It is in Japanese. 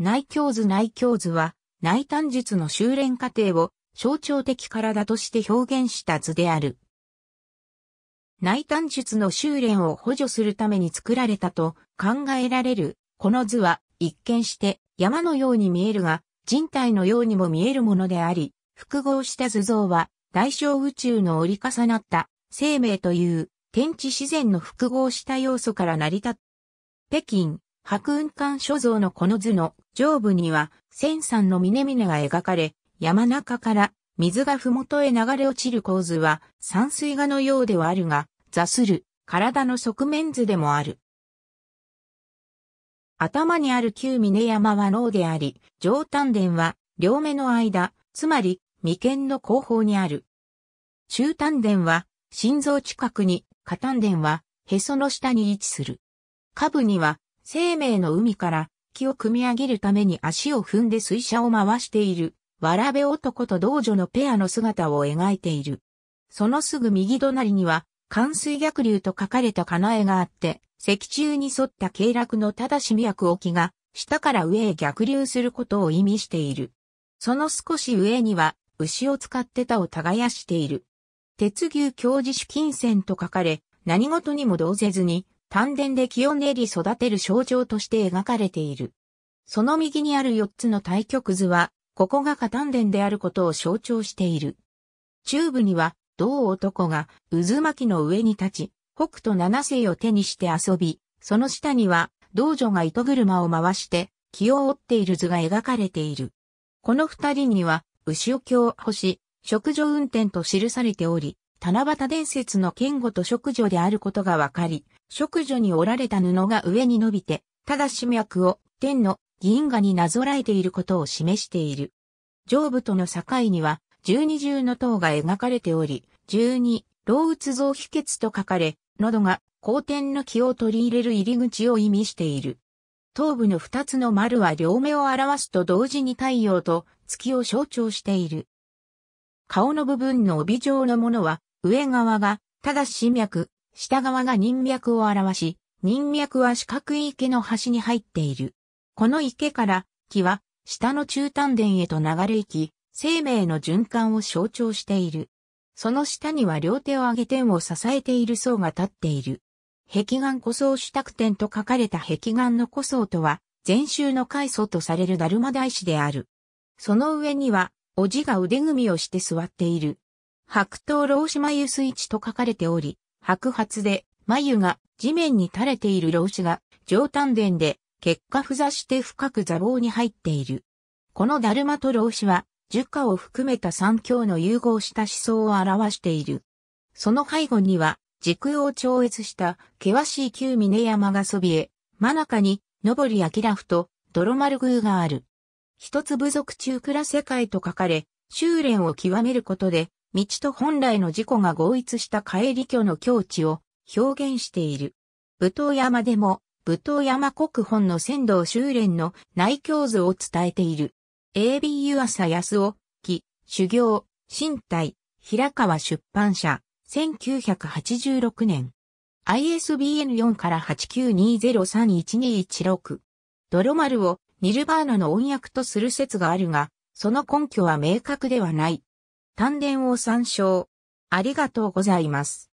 内教図内教図は、内丹術の修練過程を象徴的体として表現した図である。内丹術の修練を補助するために作られたと考えられる、この図は一見して山のように見えるが、人体のようにも見えるものであり、複合した図像は大小宇宙の折り重なった生命という天地自然の複合した要素から成り立っ北京、白雲館所蔵のこの図の上部には、千山の峰々が描かれ、山中から水が麓へ流れ落ちる構図は、山水画のようではあるが、座する体の側面図でもある。頭にある旧峰山は脳であり、上丹田は両目の間、つまり眉間の後方にある。中丹田は心臓近くに、下丹田はへその下に位置する。下部には生命の海から木を組み上げるために足を踏んで水車を回している、わらべ男と道女のペアの姿を描いている。そのすぐ右隣には、関水逆流と書かれた金絵があって、石柱に沿った経絡の正しみ役置きが、下から上へ逆流することを意味している。その少し上には、牛を使ってたを耕している。鉄牛教授主金銭と書かれ、何事にも同ぜずに、丹田で気を練り育てる象徴として描かれている。その右にある4つの対極図は、ここが下丹田であることを象徴している。中部には、同男が渦巻きの上に立ち、北斗七星を手にして遊び、その下には、道女が糸車を回して、気を折っている図が描かれている。この二人には、牛を京星、食女運転と記されており、七夕伝説の剣語と食女であることがわかり、食女に折られた布が上に伸びて、ただし脈を天の銀河になぞらえていることを示している。上部との境には、十二重の塔が描かれており、十二、老鬱像秘訣と書かれ、喉が後天の気を取り入れる入り口を意味している。頭部の二つの丸は両目を表すと同時に太陽と月を象徴している。顔の部分の帯状のものは、上側が、ただし脈、下側が人脈を表し、人脈は四角い池の端に入っている。この池から木は下の中丹田へと流れ行き、生命の循環を象徴している。その下には両手を上げ天を支えている層が立っている。壁岩古層主託天と書かれた壁岩の古層とは、禅宗の開祖とされるダルマ大師である。その上には、おじが腕組みをして座っている。白頭老島湯水地と書かれており、白髪で、眉が地面に垂れている老子が上丹田で、結果ふざして深く座棒に入っている。このだるまと老子は、儒家を含めた三教の融合した思想を表している。その背後には、時空を超越した険しい旧峰山がそびえ、真中に、上りらふと、泥丸宮がある。一つ部族中倉世界と書かれ、修練を極めることで、道と本来の事故が合一した帰り居の境地を表現している。武闘山でも、武闘山国本の仙道修練の内教図を伝えている。AB 湯浅康夫、木、修行、身体、平川出版社、1986年。ISBN4 から8920312116。泥丸をニルバーナの音訳とする説があるが、その根拠は明確ではない。丹田を参照。ありがとうございます。